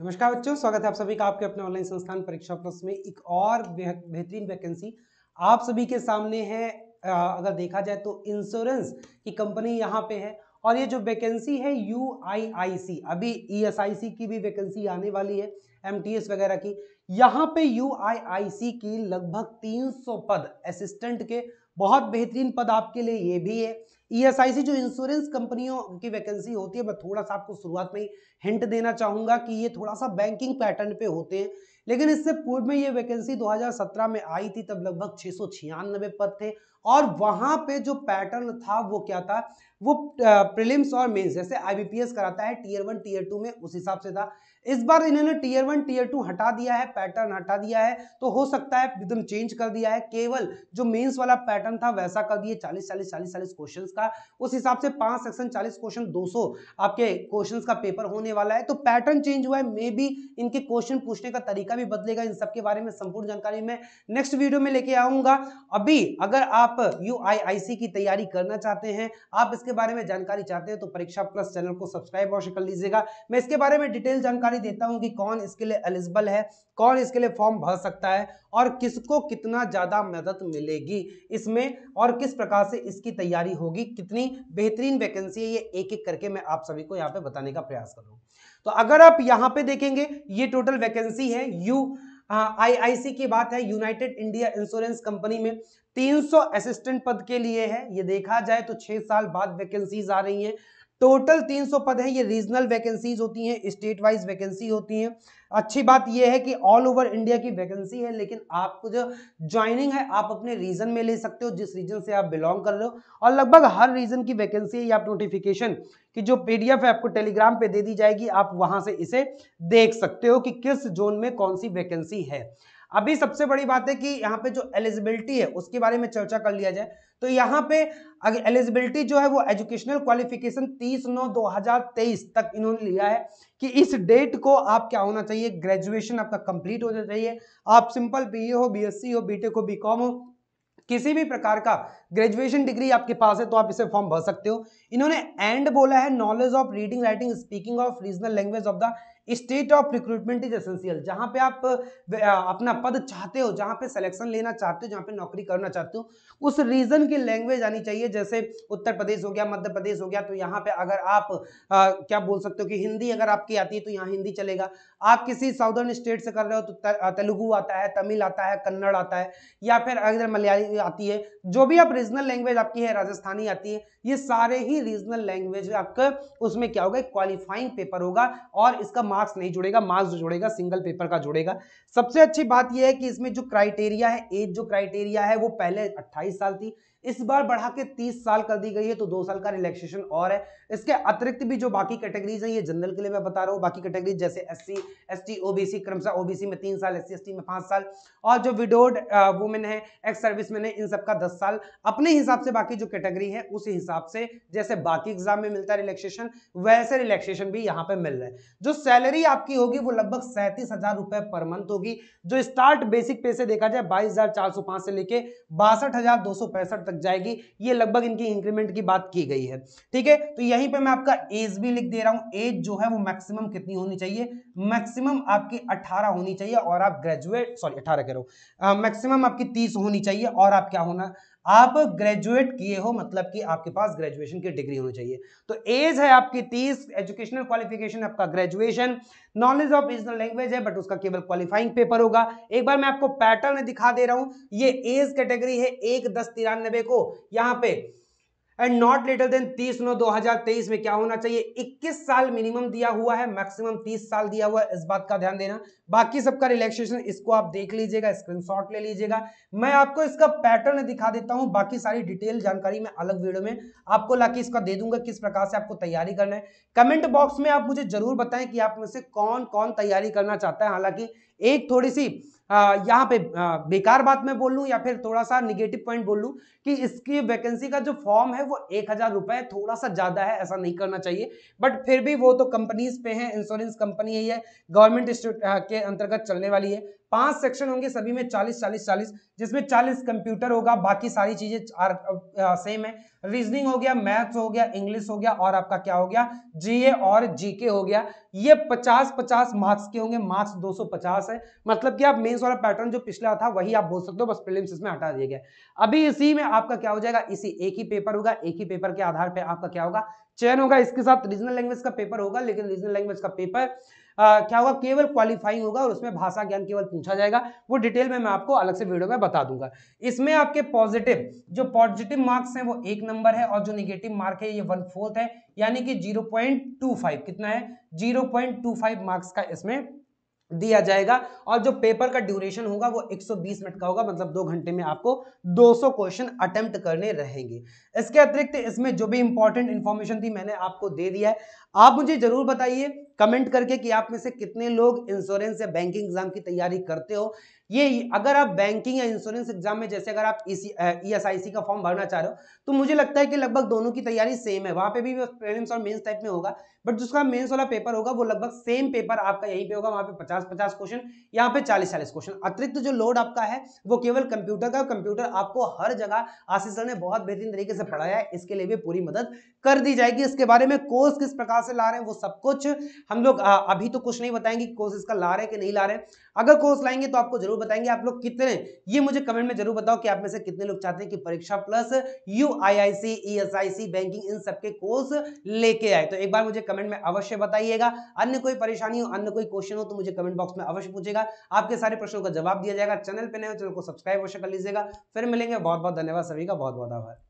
नमस्कार बच्चों स्वागत है आप सभी का आपके अपने ऑनलाइन संस्थान परीक्षा प्लस में एक और बेहतरीन वैकेंसी आप सभी के सामने है अगर देखा जाए तो इंश्योरेंस की कंपनी यहाँ पे है और ये जो वैकेंसी है यू आई आई सी अभी ई एस आई सी की भी वैकेंसी आने वाली है एम टी एस वगैरह की यहाँ पे यू आई आई सी की लगभग तीन सौ पद असिस्टेंट के बहुत बेहतरीन पद आपके लिए ये भी है ईएसआईसी e जो इंश्योरेंस कंपनियों की वैकेंसी होती है मैं थोड़ा सा आपको शुरुआत में ही हिंट देना चाहूंगा कि ये थोड़ा सा बैंकिंग पैटर्न पे होते हैं लेकिन इससे पूर्व में ये वैकेंसी 2017 में आई थी तब लगभग छह पद थे और वहां पे जो पैटर्न था वो क्या था वो प्रीलिम्स और मेंस जैसे आईबीपीएस कराता है टीयर वन टीयर टू में उस हिसाब से था इस बार इन्होंने टीयर वन टीयर टू हटा दिया है पैटर्न हटा दिया है तो हो सकता है एकदम चेंज कर दिया है केवल जो मेंस वाला पैटर्न था वैसा कर दिए 40 40 40 40 क्वेश्चन का उस हिसाब से पांच सेक्शन 40 क्वेश्चन 200 आपके क्वेश्चन का पेपर होने वाला है तो पैटर्न चेंज हुआ है मे बी इनके क्वेश्चन पूछने का तरीका कितना भी बदलेगा इन सबके बारे में संपूर्ण जानकारी मैं नेक्स्ट वीडियो में लेके आऊंगा अभी अगर आप यू की तैयारी करना चाहते हैं आप इसके बारे में जानकारी चाहते हैं तो परीक्षा प्लस चैनल को सब्सक्राइब अवश्य कर लीजिएगा मैं इसके बारे में डिटेल जानकारी देता हूँ कि कौन इसके लिए एलिजिबल है कौन इसके लिए फॉर्म भर सकता है और किसको कितना ज़्यादा मदद मिलेगी इसमें और किस प्रकार से इसकी तैयारी होगी कितनी बेहतरीन वैकेंसी है ये एक एक करके मैं आप सभी को यहाँ पे बताने का प्रयास करूँ तो अगर आप यहां पे देखेंगे ये टोटल वैकेंसी है यू आईआईसी की बात है यूनाइटेड इंडिया इंश्योरेंस कंपनी में 300 असिस्टेंट पद के लिए है ये देखा जाए तो छह साल बाद वैकेंसीज आ रही हैं टोटल 300 पद है ये रीजनल वैकेंसीज होती हैं स्टेट वाइज वैकेंसी होती हैं अच्छी बात यह है कि ऑल ओवर इंडिया की वैकेंसी है लेकिन आपको जो ज्वाइनिंग है आप अपने रीजन में ले सकते हो जिस रीजन से आप बिलोंग कर रहे हो और लगभग हर रीजन की वैकेंसी है आप नोटिफिकेशन की जो पीडीएफ है आपको टेलीग्राम पे दे दी जाएगी आप वहां से इसे देख सकते हो कि किस जोन में कौन सी वैकेंसी है अभी सबसे बड़ी बात है कि यहाँ पे जो एलिजिबिलिटी है उसके बारे में चर्चा कर लिया जाए तो यहाँ पे एलिजिबिलिटी जो है वो एजुकेशनल क्वालिफिकेशन 30 नौ 2023 तक इन्होंने लिया है कि इस डेट को आप क्या होना चाहिए ग्रेजुएशन आपका कंप्लीट होना चाहिए आप सिंपल बी हो बीएससी हो बीटेक हो बीकॉम हो किसी भी प्रकार का ग्रेजुएशन डिग्री आपके पास है तो आप इसे फॉर्म भर सकते हो इन्होंने एंड बोला है knowledge of reading writing speaking of regional language of the state of recruitment is essential जहां पे आप अपना पद चाहते हो जहां पे सिलेक्शन लेना चाहते हो जहां पे नौकरी करना चाहते हो उस रीजन की लैंग्वेज आनी चाहिए जैसे उत्तर प्रदेश हो गया मध्य प्रदेश हो गया तो यहाँ पे अगर आप आ, क्या बोल सकते हो कि हिंदी अगर आपकी आती है तो यहाँ हिंदी चलेगा आप किसी साउदर्न स्टेट से कर रहे हो तो तेलुगु आता है तमिल आता है कन्नड़ आता है या फिर अगर मलयाली आती है जो भी आप रीजनल लैंग्वेज आपकी है राजस्थानी आती है ये सारे ही रीजनल लैंग्वेज आपका उसमें क्या होगा क्वालिफाइंग पेपर होगा और इसका मार्क्स नहीं जुड़ेगा मार्क्स जो जुड़ेगा सिंगल पेपर का जुड़ेगा सबसे अच्छी बात यह है कि इसमें जो क्राइटेरिया है एज जो क्राइटेरिया है वो पहले अट्ठाईस साल थी इस बार बढ़ा के 30 साल कर दी गई है तो दो साल का रिलैक्सेशन और है इसके अतिरिक्त भी जो बाकी कैटेगरीज है ये जनरल के लिए मैं बता रहा हूँ बाकी कैटेगरीज जैसे S C S T O क्रमशः ओबीसी में तीन साल एस सी एस टी में पांच साल और जो विडोड वुमेन है एक्स सर्विस मैन है इन सबका दस साल अपने हिसाब से बाकी जो कैटेगरी है उस हिसाब से जैसे बाकी एग्जाम में मिलता है रिलैक्सेशन वैसे रिलैक्सेशन भी यहाँ पे मिल रहा है जो सैलरी आपकी होगी वो लगभग सैंतीस हजार रुपए पर मंथ होगी जो स्टार्ट बेसिक पे से देखा जाए बाईस हजार चार सौ पांच से लेके बासठ हजार दो सौ पैंसठ तक जाएगी ये लगभग इनकी इंक्रीमेंट की बात की गई है ठीक है तो यहीं पर मैं आपका एज भी लिख दे रहा हूँ एज जो है वो मैक्सिमम कितनी होनी चाहिए मैक्सिमम आपकी अठारह होनी चाहिए और आप ग्रेजुएट सॉरी अठारह कह रहा हूँ मैक्सिमम आपकी तीस होनी चाहिए और आप क्या होना आप ग्रेजुएट किए हो मतलब कि आपके पास ग्रेजुएशन की डिग्री होनी चाहिए तो एज है आपकी तीस एजुकेशनल क्वालिफिकेशन आपका graduation knowledge of regional language है बट उसका केवल क्वालिफाइंग पेपर होगा एक बार मैं आपको पैटर्न दिखा दे रहा हूं ये एज कैटेगरी है एक दस तिरानबे को यहां पर एंड नॉट लेटर देन 30 नौ 2023 में क्या होना चाहिए 21 साल मिनिमम दिया हुआ है मैक्सिमम 30 साल दिया हुआ है इस बात का ध्यान देना बाकी सबका रिलैक्सेशन इसको आप देख लीजिएगा स्क्रीनशॉट ले लीजिएगा मैं आपको इसका पैटर्न दिखा देता हूं बाकी सारी डिटेल जानकारी मैं अलग वीडियो में आपको लाके इसका दे दूंगा किस प्रकार से आपको तैयारी करना है कमेंट बॉक्स में आप मुझे जरूर बताएं कि आप में से कौन कौन तैयारी करना चाहता है हालांकि एक थोड़ी सी यहाँ पे बेकार बात मैं बोल लूँ या फिर थोड़ा सा निगेटिव पॉइंट बोल लूँ कि इसकी वैकेंसी का जो फॉर्म है वो एक हज़ार रुपये थोड़ा सा ज़्यादा है ऐसा नहीं करना चाहिए बट फिर भी वो तो कंपनीज पे हैं इंश्योरेंस कंपनी है ये गवर्नमेंट के अंतर्गत चलने वाली है पांच सेक्शन होंगे सभी में चालीस चालीस चालीस जिसमें चालीस कंप्यूटर होगा बाकी सारी चीजें सेम है रीजनिंग हो गया मैथ्स हो गया इंग्लिश हो गया और आपका क्या हो गया जीए और जीके हो गया ये पचास पचास मार्क्स के होंगे मार्क्स 250 है मतलब कि आप मेंस वाला पैटर्न जो पिछला था वही आप बोल सकते हो बस प्रीलिम्स इसमें हटा दिया गया अभी इसी में आपका क्या हो जाएगा इसी एक ही पेपर होगा एक ही पेपर के आधार पर आपका क्या होगा चयन होगा इसके साथ रीजनल लैंग्वेज का पेपर होगा लेकिन रीजनल लैंग्वेज का पेपर आ, क्या होगा केवल क्वालिफाइंग होगा और उसमें भाषा ज्ञान केवल पूछा जाएगा वो डिटेल में मैं आपको अलग से वीडियो में बता दूंगा इसमें आपके पॉजिटिव जो पॉजिटिव मार्क्स हैं वो एक नंबर है और जो निगेटिव मार्क है ये वन फोर्थ है यानी कि जीरो कितना है जीरो मार्क्स का इसमें दिया जाएगा और जो पेपर का ड्यूरेशन होगा वो 120 मिनट का होगा मतलब दो घंटे में आपको 200 क्वेश्चन अटेम्प्ट करने रहेंगे इसके अतिरिक्त इसमें जो भी इंपॉर्टेंट इन्फॉर्मेशन थी मैंने आपको दे दिया है आप मुझे जरूर बताइए कमेंट करके कि आप में से कितने लोग इंश्योरेंस या बैंकिंग एग्जाम की तैयारी करते हो ये अगर आप बैंकिंग या इंश्योरेंस एग्जाम में जैसे अगर आप ई एस आई सी का फॉर्म भरना चाह रहे हो तो मुझे लगता है कि लगभग दोनों की तैयारी सेम है वहाँ पे भी प्रीलिम्स और मेंस टाइप में होगा बट जिसका मेंस वाला पेपर होगा वो लगभग सेम पेपर आपका यहीं पे होगा वहाँ पे पचास पचास क्वेश्चन यहाँ पे चालीस चालीस क्वेश्चन अतिरिक्त जो लोड आपका है वो केवल कंप्यूटर का कंप्यूटर आपको हर जगह आशीष सर ने बहुत बेहतरीन तरीके से पढ़ाया है इसके लिए भी पूरी मदद कर दी जाएगी इसके बारे में कोर्स किस प्रकार से ला रहे हैं वो सब कुछ हम लोग अभी तो कुछ नहीं बताएंगे कोर्स इसका ला रहे हैं कि नहीं ला रहे अगर कोर्स लाएंगे तो आपको जरूर बताएंगे आप लोग कितने ये मुझे कमेंट में जरूर बताओ कि आप में से कितने लोग चाहते हैं कि परीक्षा plus U I I C E S I C banking इन सबके कोर्स लेके आए तो एक बार मुझे कमेंट में अवश्य बताइएगा अन्य कोई परेशानी हो अन्य कोई क्वेश्चन हो तो मुझे कमेंट बॉक्स में अवश्य पूछेगा आपके सारे प्रश्नों का जवाब दिया जाएगा चैनल पर नए चैनल को सब्सक्राइब अवश्य कर लीजिएगा फिर मिलेंगे बहुत बहुत धन्यवाद सभी का बहुत बहुत आभार